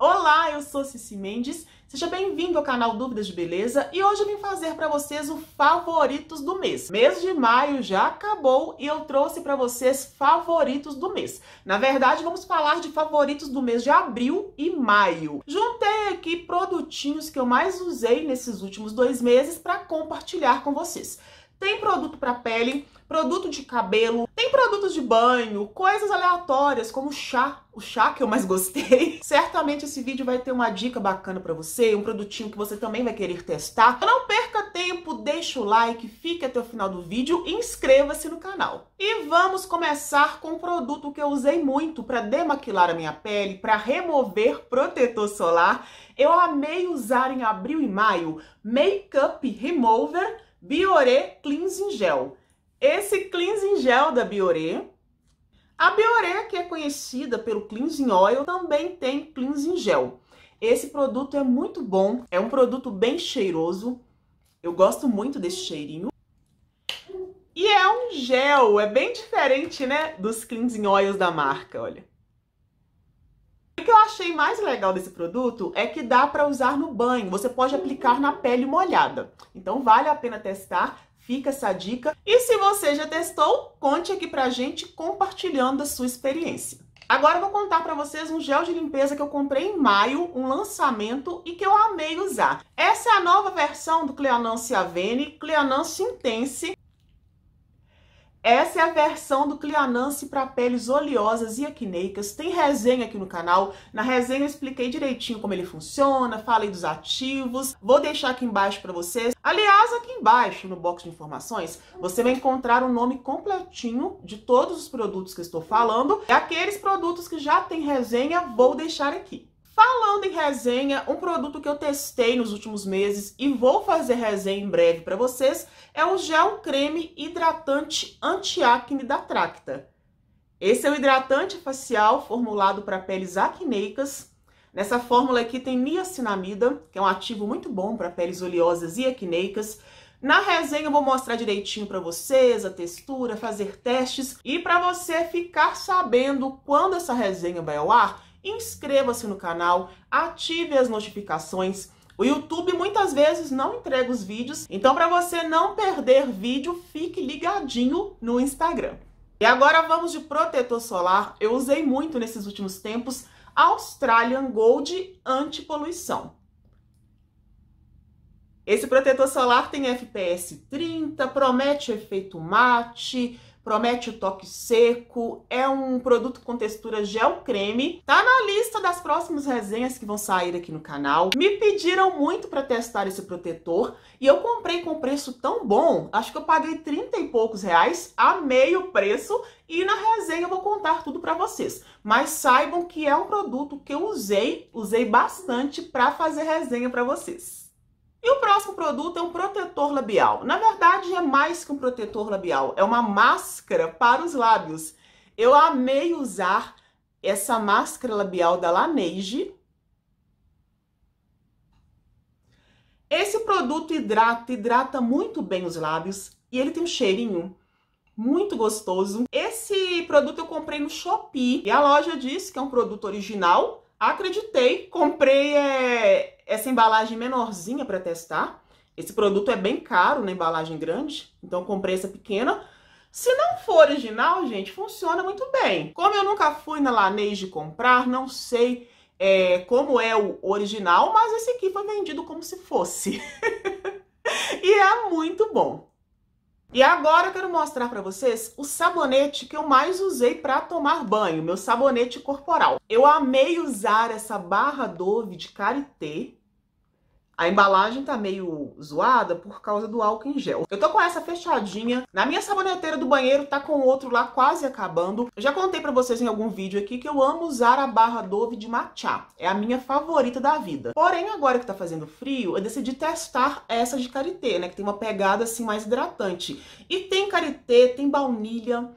Olá, eu sou Cici Mendes, seja bem-vindo ao canal Dúvidas de Beleza e hoje eu vim fazer para vocês o favoritos do mês. Mês de maio já acabou e eu trouxe para vocês favoritos do mês. Na verdade, vamos falar de favoritos do mês de abril e maio. Juntei aqui produtinhos que eu mais usei nesses últimos dois meses para compartilhar com vocês. Tem produto para pele, produto de cabelo, produtos de banho, coisas aleatórias como chá, o chá que eu mais gostei. Certamente esse vídeo vai ter uma dica bacana para você, um produtinho que você também vai querer testar. Então não perca tempo, deixa o like, fique até o final do vídeo e inscreva-se no canal. E vamos começar com um produto que eu usei muito para demaquilar a minha pele, para remover protetor solar. Eu amei usar em abril e maio Makeup Remover Biore Cleansing Gel esse cleansing gel da Bioré. A Bioré, que é conhecida pelo cleansing oil, também tem cleansing gel. Esse produto é muito bom, é um produto bem cheiroso. Eu gosto muito desse cheirinho. E é um gel, é bem diferente, né, dos cleansing oils da marca, olha. O que eu achei mais legal desse produto é que dá para usar no banho. Você pode aplicar na pele molhada. Então vale a pena testar. Fica essa dica. E se você já testou, conte aqui pra gente compartilhando a sua experiência. Agora eu vou contar para vocês um gel de limpeza que eu comprei em maio, um lançamento e que eu amei usar. Essa é a nova versão do Cleanance Avene, CLEANANCE Intense, essa é a versão do Clianance para peles oleosas e acneicas. Tem resenha aqui no canal. Na resenha eu expliquei direitinho como ele funciona, falei dos ativos. Vou deixar aqui embaixo para vocês. Aliás, aqui embaixo, no box de informações, você vai encontrar o nome completinho de todos os produtos que estou falando. E aqueles produtos que já tem resenha, vou deixar aqui. Falando em resenha, um produto que eu testei nos últimos meses e vou fazer resenha em breve para vocês é o gel creme hidratante antiacne da Tracta. Esse é o hidratante facial formulado para peles acneicas. Nessa fórmula aqui tem niacinamida, que é um ativo muito bom para peles oleosas e acneicas. Na resenha eu vou mostrar direitinho para vocês a textura, fazer testes e para você ficar sabendo quando essa resenha vai ao ar, inscreva-se no canal, ative as notificações. O YouTube muitas vezes não entrega os vídeos, então para você não perder vídeo, fique ligadinho no Instagram. E agora vamos de protetor solar. Eu usei muito nesses últimos tempos Australian Gold Antipoluição. Esse protetor solar tem FPS 30, promete efeito mate, promete o toque seco, é um produto com textura gel creme. Tá na lista das próximas resenhas que vão sair aqui no canal. Me pediram muito para testar esse protetor e eu comprei com preço tão bom, acho que eu paguei 30 e poucos reais, amei o preço e na resenha eu vou contar tudo para vocês. Mas saibam que é um produto que eu usei, usei bastante para fazer resenha para vocês. E o próximo produto é um protetor labial. Na verdade, é mais que um protetor labial, é uma máscara para os lábios. Eu amei usar essa máscara labial da Laneige. Esse produto hidrata, hidrata muito bem os lábios e ele tem um cheirinho muito gostoso. Esse produto eu comprei no Shopee e a loja disse que é um produto original. Acreditei, comprei é essa embalagem menorzinha para testar. Esse produto é bem caro na embalagem grande, então comprei essa pequena. Se não for original, gente, funciona muito bem. Como eu nunca fui na Laneige comprar, não sei é, como é o original, mas esse aqui foi vendido como se fosse. e é muito bom. E agora eu quero mostrar para vocês o sabonete que eu mais usei para tomar banho, meu sabonete corporal. Eu amei usar essa barra Dove de Karité, a embalagem tá meio zoada por causa do álcool em gel. Eu tô com essa fechadinha. Na minha saboneteira do banheiro tá com outro lá quase acabando. Eu já contei pra vocês em algum vídeo aqui que eu amo usar a barra Dove de matcha. É a minha favorita da vida. Porém, agora que tá fazendo frio, eu decidi testar essa de karité, né? Que tem uma pegada assim mais hidratante. E tem karité, tem baunilha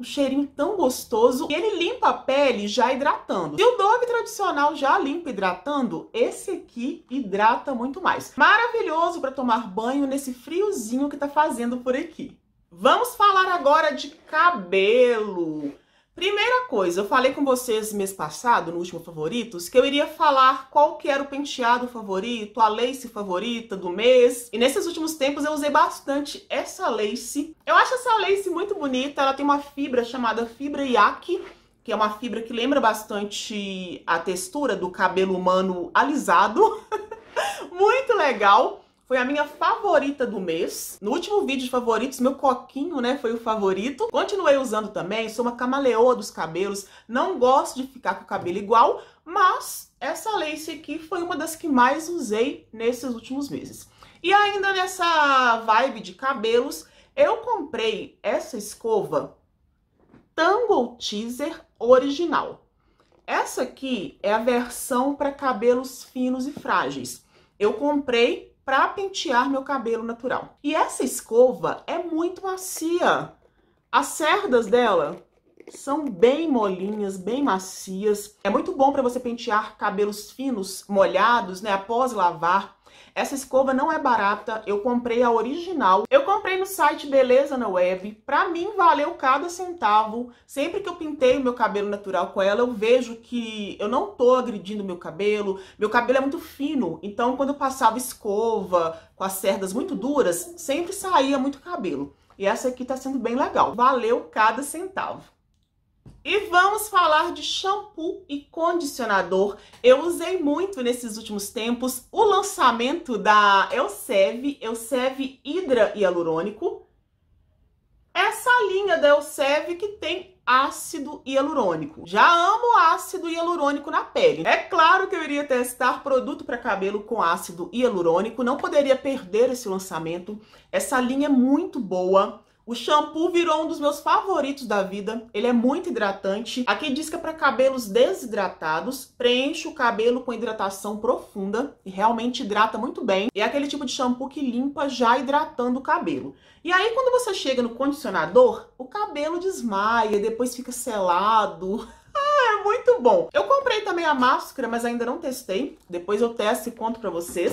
um cheirinho tão gostoso. E ele limpa a pele já hidratando. E o Dove tradicional já limpa hidratando, esse aqui hidrata muito mais. Maravilhoso para tomar banho nesse friozinho que tá fazendo por aqui. Vamos falar agora de cabelo. Primeira coisa, eu falei com vocês mês passado, no último Favoritos, que eu iria falar qual que era o penteado favorito, a lace favorita do mês. E nesses últimos tempos eu usei bastante essa lace. Eu acho essa lace muito bonita, ela tem uma fibra chamada fibra yaki, que é uma fibra que lembra bastante a textura do cabelo humano alisado. muito legal. Foi a minha favorita do mês. No último vídeo de favoritos, meu coquinho, né, foi o favorito. Continuei usando também, sou uma camaleoa dos cabelos. Não gosto de ficar com o cabelo igual, mas essa lace aqui foi uma das que mais usei nesses últimos meses. E ainda nessa vibe de cabelos, eu comprei essa escova Tangle Teaser original. Essa aqui é a versão para cabelos finos e frágeis. Eu comprei para pentear meu cabelo natural. E essa escova é muito macia. As cerdas dela são bem molinhas, bem macias. É muito bom para você pentear cabelos finos, molhados, né, após lavar. Essa escova não é barata, eu comprei a original. Eu comprei no site Beleza na Web. Para mim, valeu cada centavo. Sempre que eu pintei o meu cabelo natural com ela, eu vejo que eu não tô agredindo meu cabelo. Meu cabelo é muito fino, então quando eu passava escova com as cerdas muito duras, sempre saía muito cabelo. E essa aqui tá sendo bem legal. Valeu cada centavo. E vamos falar de shampoo e condicionador. Eu usei muito nesses últimos tempos o lançamento da Elseve, Elseve Hidra Hialurônico. Essa linha da Elseve que tem ácido hialurônico. Já amo ácido hialurônico na pele. É claro que eu iria testar produto para cabelo com ácido hialurônico, não poderia perder esse lançamento. Essa linha é muito boa. O shampoo virou um dos meus favoritos da vida. Ele é muito hidratante. Aqui diz que é para cabelos desidratados, preenche o cabelo com hidratação profunda e realmente hidrata muito bem. É aquele tipo de shampoo que limpa já hidratando o cabelo. E aí quando você chega no condicionador, o cabelo desmaia, depois fica selado. Ah, é muito bom. Eu comprei também a máscara, mas ainda não testei. Depois eu testo e conto para vocês.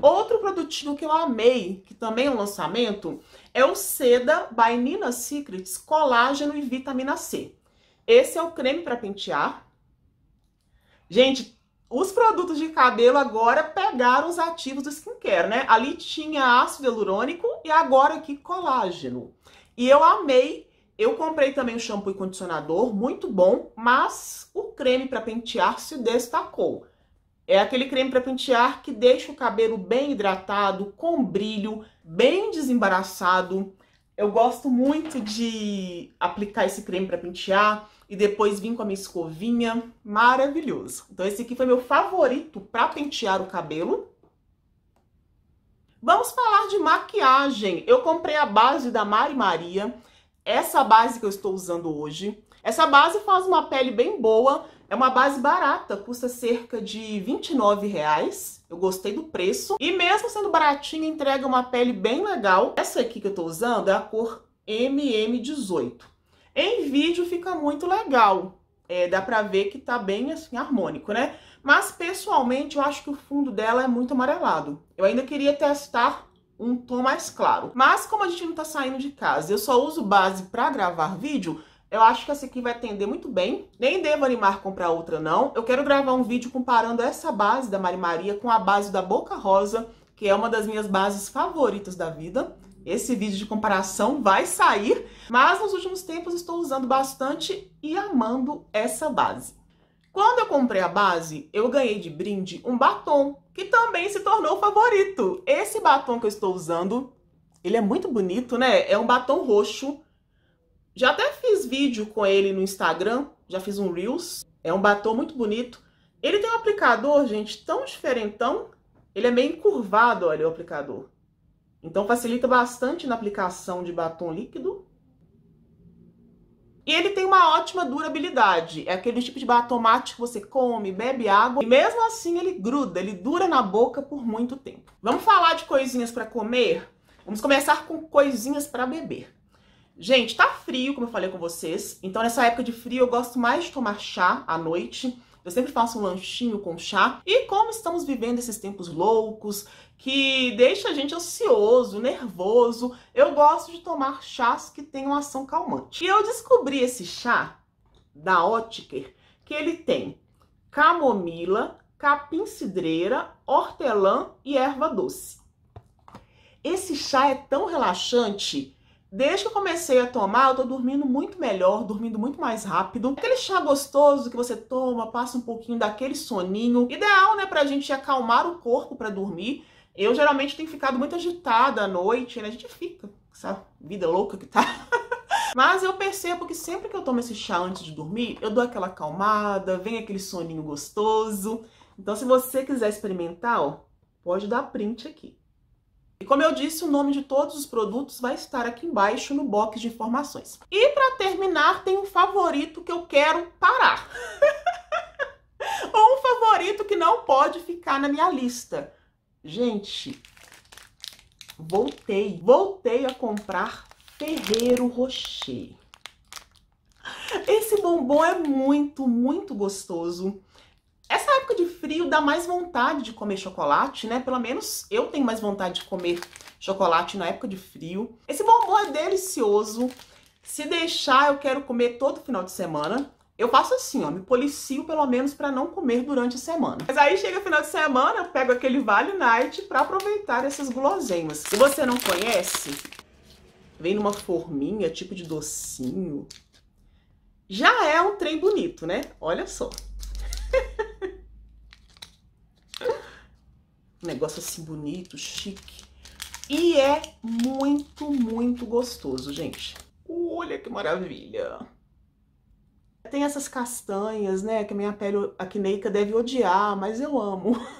Outro produtinho que eu amei, que também é um lançamento, é o Seda by Nina Secrets Colágeno e Vitamina C. Esse é o creme para pentear. Gente, os produtos de cabelo agora pegaram os ativos do skincare, né? Ali tinha ácido hialurônico e agora aqui colágeno. E eu amei eu comprei também o shampoo e condicionador, muito bom, mas o creme para pentear se destacou. É aquele creme para pentear que deixa o cabelo bem hidratado, com brilho, bem desembaraçado. Eu gosto muito de aplicar esse creme para pentear e depois vir com a minha escovinha. Maravilhoso. Então esse aqui foi meu favorito para pentear o cabelo. Vamos falar de maquiagem. Eu comprei a base da Mari Maria, essa base que eu estou usando hoje. Essa base faz uma pele bem boa, é uma base barata, custa cerca de 29 reais. Eu gostei do preço. E mesmo sendo baratinha, entrega uma pele bem legal. Essa aqui que eu tô usando é a cor MM18. Em vídeo fica muito legal. É, dá pra ver que tá bem, assim, harmônico, né? Mas, pessoalmente, eu acho que o fundo dela é muito amarelado. Eu ainda queria testar um tom mais claro. Mas, como a gente não tá saindo de casa eu só uso base pra gravar vídeo, eu acho que essa aqui vai atender muito bem. Nem devo animar comprar outra, não. Eu quero gravar um vídeo comparando essa base da Mari Maria com a base da Boca Rosa, que é uma das minhas bases favoritas da vida. Esse vídeo de comparação vai sair, mas nos últimos tempos estou usando bastante e amando essa base. Quando eu comprei a base, eu ganhei de brinde um batom, que também se tornou favorito. Esse batom que eu estou usando, ele é muito bonito, né? É um batom roxo já até fiz vídeo com ele no Instagram, já fiz um Reels. É um batom muito bonito. Ele tem um aplicador, gente, tão diferentão. Ele é meio curvado, olha, o aplicador. Então facilita bastante na aplicação de batom líquido. E ele tem uma ótima durabilidade. É aquele tipo de batom mate que você come, bebe água e mesmo assim ele gruda, ele dura na boca por muito tempo. Vamos falar de coisinhas para comer? Vamos começar com coisinhas para beber. Gente, tá frio, como eu falei com vocês. Então, nessa época de frio, eu gosto mais de tomar chá à noite. Eu sempre faço um lanchinho com chá. E como estamos vivendo esses tempos loucos, que deixa a gente ansioso, nervoso, eu gosto de tomar chás que tenham ação calmante. E eu descobri esse chá da Otker, que ele tem camomila, capim-cidreira, hortelã e erva doce. Esse chá é tão relaxante Desde que eu comecei a tomar, eu tô dormindo muito melhor, dormindo muito mais rápido. Aquele chá gostoso que você toma, passa um pouquinho daquele soninho. Ideal, né, pra gente acalmar o corpo para dormir. Eu geralmente tenho ficado muito agitada à noite, né? A gente fica com essa vida louca que tá. Mas eu percebo que sempre que eu tomo esse chá antes de dormir, eu dou aquela acalmada, vem aquele soninho gostoso. Então, se você quiser experimentar, ó, pode dar print aqui. E como eu disse, o nome de todos os produtos vai estar aqui embaixo no box de informações. E para terminar, tem um favorito que eu quero parar. Ou um favorito que não pode ficar na minha lista. Gente, voltei, voltei a comprar Ferreiro Rocher. Esse bombom é muito, muito gostoso época de frio dá mais vontade de comer chocolate, né? Pelo menos eu tenho mais vontade de comer chocolate na época de frio. Esse bombom é delicioso. Se deixar, eu quero comer todo final de semana. Eu faço assim, ó, me policio pelo menos para não comer durante a semana. Mas aí chega o final de semana, eu pego aquele Vale Night para aproveitar essas guloseimas. Se você não conhece, vem numa forminha, tipo de docinho. Já é um trem bonito, né? Olha só. Um negócio assim bonito, chique. E é muito, muito gostoso, gente. Olha que maravilha! Tem essas castanhas, né, que a minha pele acneica deve odiar, mas eu amo.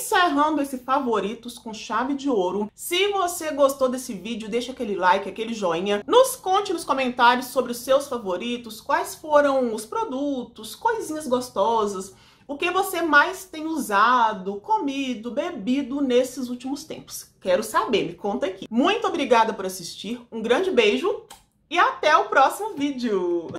encerrando esse favoritos com chave de ouro. Se você gostou desse vídeo, deixa aquele like, aquele joinha. Nos conte nos comentários sobre os seus favoritos, quais foram os produtos, coisinhas gostosas, o que você mais tem usado, comido, bebido nesses últimos tempos. Quero saber, me conta aqui. Muito obrigada por assistir, um grande beijo e até o próximo vídeo!